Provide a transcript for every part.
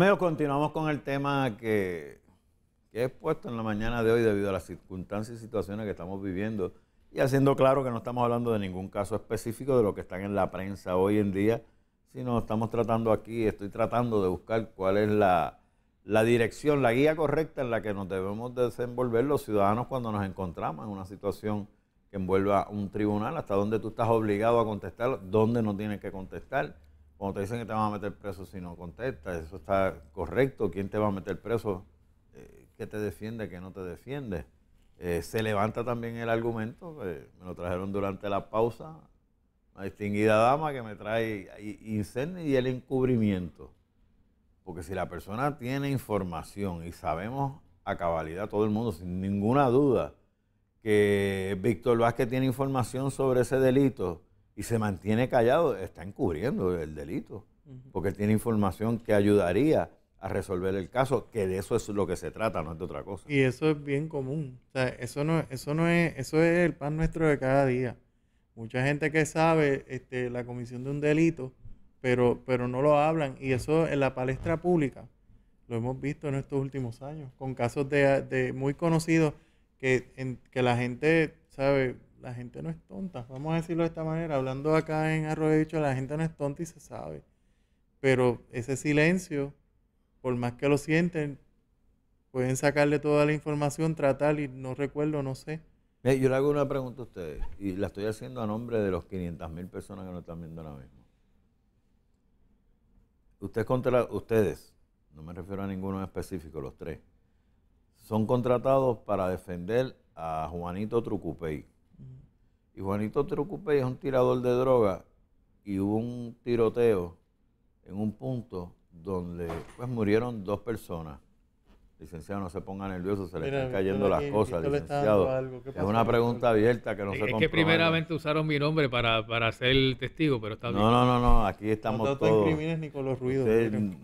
Amigos, continuamos con el tema que, he puesto en la mañana de hoy debido a las circunstancias y situaciones que estamos viviendo y haciendo claro que no estamos hablando de ningún caso específico de lo que están en la prensa hoy en día, sino estamos tratando aquí, estoy tratando de buscar cuál es la, la dirección, la guía correcta en la que nos debemos desenvolver los ciudadanos cuando nos encontramos en una situación que envuelva un tribunal, hasta dónde tú estás obligado a contestar, dónde no tienes que contestar cuando te dicen que te van a meter preso si no contestas, eso está correcto. ¿Quién te va a meter preso? Eh, ¿Qué te defiende? ¿Qué no te defiende? Eh, se levanta también el argumento, me lo trajeron durante la pausa, una distinguida dama que me trae incendio y el encubrimiento. Porque si la persona tiene información y sabemos a cabalidad todo el mundo, sin ninguna duda, que Víctor Vázquez tiene información sobre ese delito y se mantiene callado, está encubriendo el delito, porque tiene información que ayudaría a resolver el caso, que de eso es lo que se trata, no es de otra cosa. Y eso es bien común, o sea, eso no, eso no es, eso es el pan nuestro de cada día. Mucha gente que sabe este, la comisión de un delito, pero, pero no lo hablan, y eso en la palestra pública lo hemos visto en estos últimos años, con casos de, muy conocidos que, que la gente, sabe, la gente no es tonta. Vamos a decirlo de esta manera, hablando acá en Arroyo Dicho, la gente no es tonta y se sabe. Pero ese silencio, por más que lo sienten, pueden sacarle toda la información, tratar y no recuerdo, no sé. Yo le hago una pregunta a ustedes y la estoy haciendo a nombre de los 500 mil personas que nos están viendo ahora mismo. Ustedes, contra, ustedes, no me refiero a ninguno específico, los tres, son contratados para defender a Juanito Trucupey y Juanito Trucupey es un tirador de droga y hubo un tiroteo en un punto donde pues murieron dos personas. Licenciado, no se ponga nervioso, se le están cayendo las cosas, licenciado. es una pregunta abierta que no se se Es que primeramente usaron mi nombre para, para ser testigo, pero está bien. No, no, no, aquí estamos no te incrimines ni con los ruidos.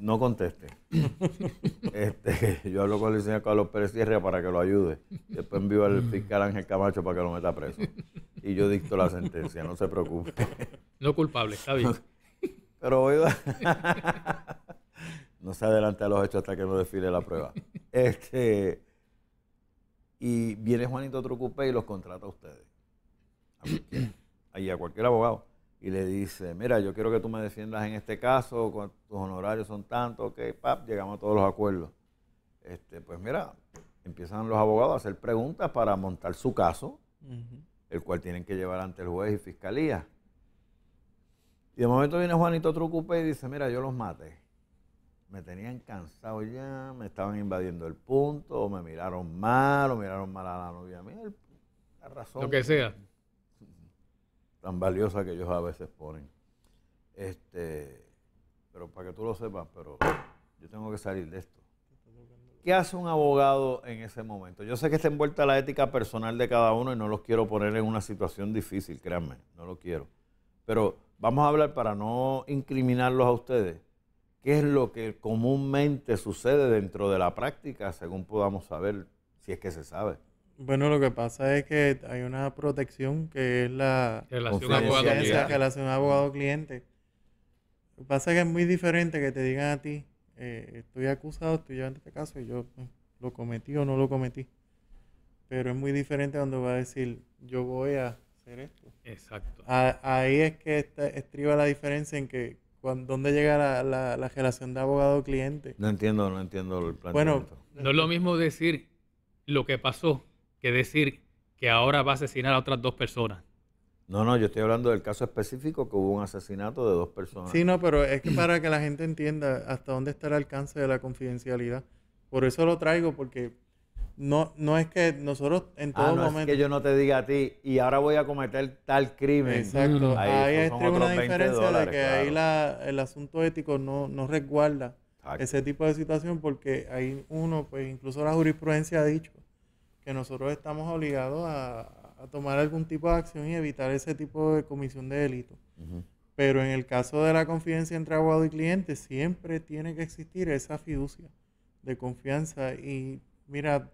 no conteste. Este, yo hablo con el licenciado Carlos Pérez Sierra para que lo ayude. Después envío al fiscal Ángel Camacho para que lo meta preso y yo dicto la sentencia, no se preocupe. No culpable, está bien. Pero hoy no se adelante a los hechos hasta que no desfile la prueba. Este, y viene Juanito Trucupé y los contrata a ustedes. ahí a cualquier abogado. Y le dice, mira, yo quiero que tú me defiendas en este caso, tus honorarios son tantos, que pap, llegamos a todos los acuerdos. Este, pues mira, empiezan los abogados a hacer preguntas para montar su caso el cual tienen que llevar ante el juez y fiscalía. Y de momento viene Juanito Trucupé y dice, mira, yo los maté. Me tenían cansado ya, me estaban invadiendo el punto, o me miraron mal, o miraron mal a la novia Mira, La razón. Lo que sea. Tan valiosa que ellos a veces ponen. Este, pero para que tú lo sepas, pero yo tengo que salir de esto. ¿Qué hace un abogado en ese momento? Yo sé que está envuelta la ética personal de cada uno y no los quiero poner en una situación difícil, créanme, no lo quiero. Pero vamos a hablar para no incriminarlos a ustedes. ¿Qué es lo que comúnmente sucede dentro de la práctica, según podamos saber, si es que se sabe? Bueno, lo que pasa es que hay una protección que es la relación abogado-cliente. Lo que pasa es que es muy diferente que te digan a ti, eh, estoy acusado, estoy llevando este caso y yo pues, lo cometí o no lo cometí. Pero es muy diferente cuando va a decir, yo voy a hacer esto. Exacto. ahí es que estriba la diferencia en que cuando, dónde llega la, la, la relación de abogado-cliente. No entiendo, no entiendo el planteamiento. Bueno, no es lo mismo decir lo que pasó que decir que ahora va a asesinar a otras dos personas. No, no, yo estoy hablando del caso específico que hubo un asesinato de dos personas. Sí, no, pero es que para que la gente entienda hasta dónde está el alcance de la confidencialidad. Por eso lo traigo, porque no, no es que nosotros en ah, todo ah, no momento. Es que yo no te diga a ti, y ahora voy a cometer tal crimen. Exacto. Ahí, es una diferencia de que ahí la, el asunto ético no, no resguarda ese tipo de situación, porque ahí uno, pues incluso la jurisprudencia ha dicho que nosotros estamos obligados a a tomar algún tipo de acción y evitar ese tipo de comisión de delito. Pero en el caso de la confianza entre abogado y cliente, siempre tiene que existir esa fiducia de confianza. Y mira,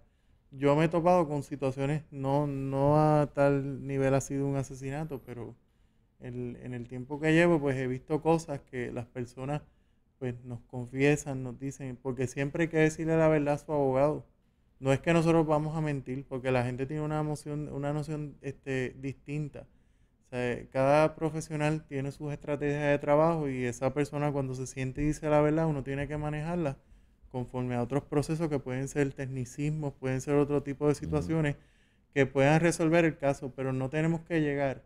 yo me he topado con situaciones, no, no a tal nivel ha sido un asesinato, pero el, en el tiempo que llevo, pues he visto cosas que las personas pues nos confiesan, nos dicen, porque siempre hay que decirle la verdad a su abogado no es que nosotros vamos a mentir, porque la gente tiene una, emoción, una noción este, distinta. cada profesional tiene sus estrategias de trabajo y esa persona cuando se siente y dice la verdad, uno tiene que manejarla conforme a otros procesos que pueden ser tecnicismos, pueden ser otro tipo de situaciones que puedan resolver el caso, pero no tenemos que llegar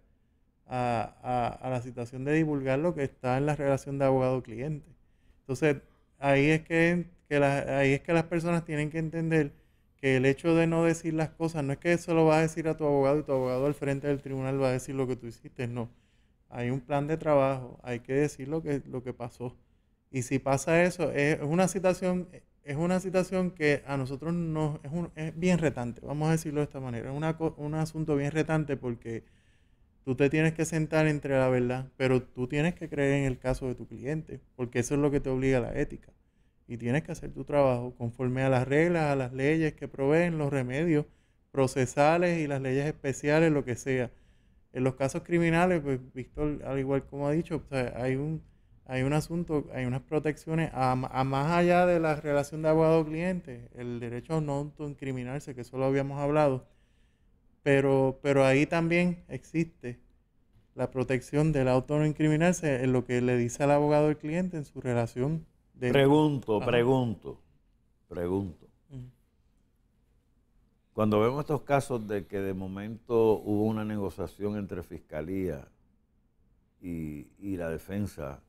a, la situación de divulgar lo que está en la relación de abogado-cliente. Entonces, ahí es que, ahí es que las personas tienen que entender el hecho de no decir las cosas, no es que eso lo vas a decir a tu abogado y tu abogado al frente del tribunal va a decir lo que tú hiciste, no. Hay un plan de trabajo, hay que decir lo que, lo que pasó. Y si pasa eso, es una situación, es una situación que a nosotros nos, es, un, es bien retante, vamos a decirlo de esta manera. Es un asunto bien retante porque tú te tienes que sentar entre la verdad, pero tú tienes que creer en el caso de tu cliente, porque eso es lo que te obliga a la ética y tienes que hacer tu trabajo conforme a las reglas, a las leyes que proveen, los remedios procesales y las leyes especiales, lo que sea. En los casos criminales, pues Víctor, al igual como ha dicho, hay, un, hay un asunto, hay unas protecciones a, más allá de la relación de abogado-cliente, el derecho a no incriminarse, que eso lo habíamos hablado, pero, pero ahí también existe la protección del auto no incriminarse en lo que le dice al abogado el cliente en su relación Pregunto, pregunto, pregunto. Cuando vemos estos casos de que de momento hubo una negociación entre fiscalía y, la defensa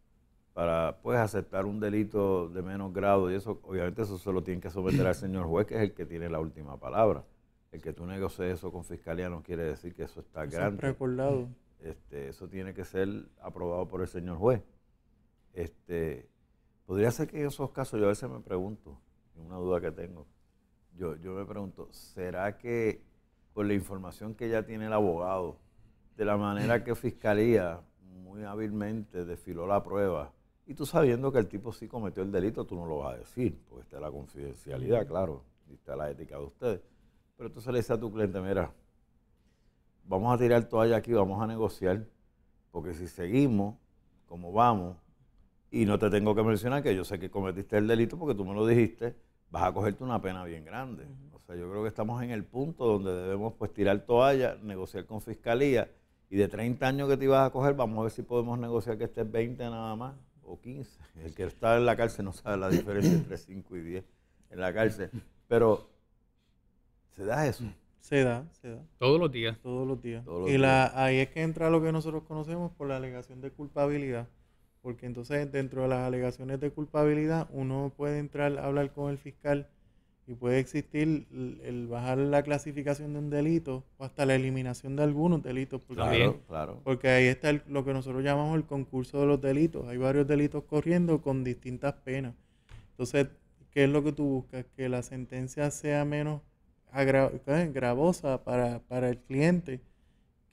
para pues aceptar un delito de menos grado y eso obviamente eso se lo tiene que someter al señor juez que es el que tiene la última palabra el que tú negocies eso con fiscalía no quiere decir que eso está grande recordado este, eso tiene que ser aprobado por el señor juez este Podría ser que en esos casos yo a veces me pregunto, una duda que tengo, yo, yo me pregunto, ¿será que con la información que ya tiene el abogado, de la manera que Fiscalía muy hábilmente desfiló la prueba, y tú sabiendo que el tipo sí cometió el delito, tú no lo vas a decir, porque está la confidencialidad, claro, y está la ética de ustedes. Pero entonces le dice a tu cliente, mira, vamos a tirar toalla aquí, vamos a negociar, porque si seguimos como vamos, y no te tengo que mencionar que yo sé que cometiste el delito porque tú me lo dijiste, vas a cogerte una pena bien grande. O sea, yo creo que estamos en el punto donde debemos pues tirar toalla, negociar con fiscalía y de 30 años que te ibas a coger, vamos a ver si podemos negociar que estés 20 nada más o 15. El que está en la cárcel no sabe la diferencia entre 5 y 10 en la cárcel. Pero se da eso. Se da, se da. Todos los días. Todos los días. y La, ahí es que entra lo que nosotros conocemos por la alegación de culpabilidad porque entonces dentro de las alegaciones de culpabilidad uno puede entrar a hablar con el fiscal y puede existir el, bajar la clasificación de un delito o hasta la eliminación de algunos delitos. claro, claro. Porque ahí está lo que nosotros llamamos el concurso de los delitos. Hay varios delitos corriendo con distintas penas. Entonces, ¿qué es lo que tú buscas? Que la sentencia sea menos gravosa para, para el cliente,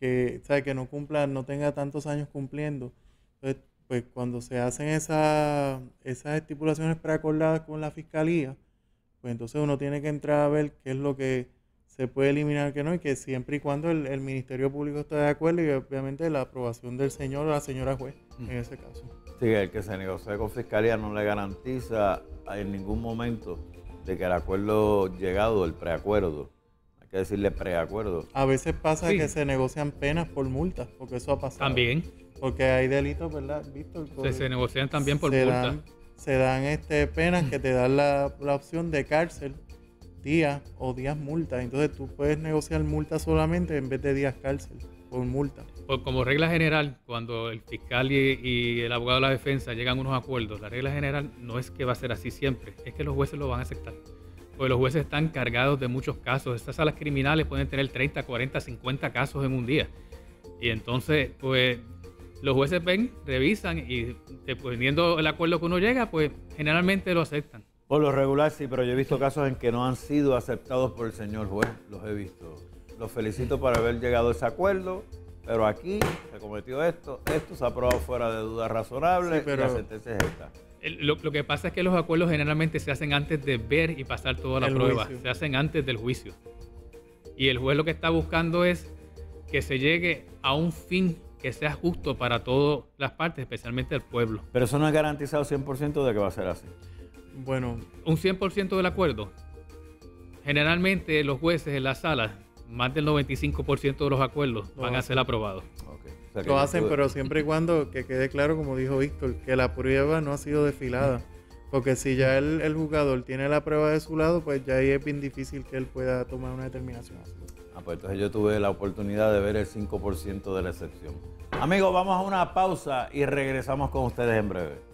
que, sabe que no cumpla, no tenga tantos años cumpliendo. Entonces, pues cuando se hacen esas estipulaciones preacordadas con la fiscalía, pues entonces uno tiene que entrar a ver qué es lo que se puede eliminar, qué no, y que siempre y cuando el, Ministerio Público esté de acuerdo y obviamente la aprobación del señor o la señora juez mm. en ese caso. Sí, el que se negocie con fiscalía no le garantiza en ningún momento de que el acuerdo llegado, el preacuerdo, hay que decirle preacuerdo. A veces pasa que se negocian penas por multas, porque eso ha pasado. También. Porque hay delitos, ¿verdad, Víctor? Se, pues, se, negocian también por se se dan este, penas que te dan la, opción de cárcel, días o días multa. Entonces tú puedes negociar multa solamente en vez de días cárcel por multa. como regla general, cuando el fiscal y, el abogado de la defensa llegan a unos acuerdos, la regla general no es que va a ser así siempre, es que los jueces lo van a aceptar. Porque los jueces están cargados de muchos casos. Estas salas criminales pueden tener 30, 40, 50 casos en un día. Y entonces, pues los jueces ven, revisan y dependiendo el acuerdo que uno llega, pues generalmente lo aceptan. Por lo regular sí, pero yo he visto casos en que no han sido aceptados por el señor juez, los he visto. Los felicito por haber llegado a ese acuerdo, pero aquí se cometió esto, esto se ha aprobado fuera de duda razonable pero... y la sentencia es esta. Lo, que pasa es que los acuerdos generalmente se hacen antes de ver y pasar toda la prueba, se hacen antes del juicio. Y el juez lo que está buscando es que se llegue a un fin que sea justo para todas las partes, especialmente el pueblo. Pero eso no es garantizado 100% de que va a ser así. Bueno. Un 100% del acuerdo. Generalmente los jueces en las salas, más del 95% de los acuerdos van a ser aprobados. lo hacen, pero siempre y cuando que quede claro, como dijo Víctor, que la prueba no ha sido desfilada. Porque si ya el, el, jugador tiene la prueba de su lado, pues ya ahí es bien difícil que él pueda tomar una determinación así. Pues entonces yo tuve la oportunidad de ver el 5% de la excepción. Amigos, vamos a una pausa y regresamos con ustedes en breve.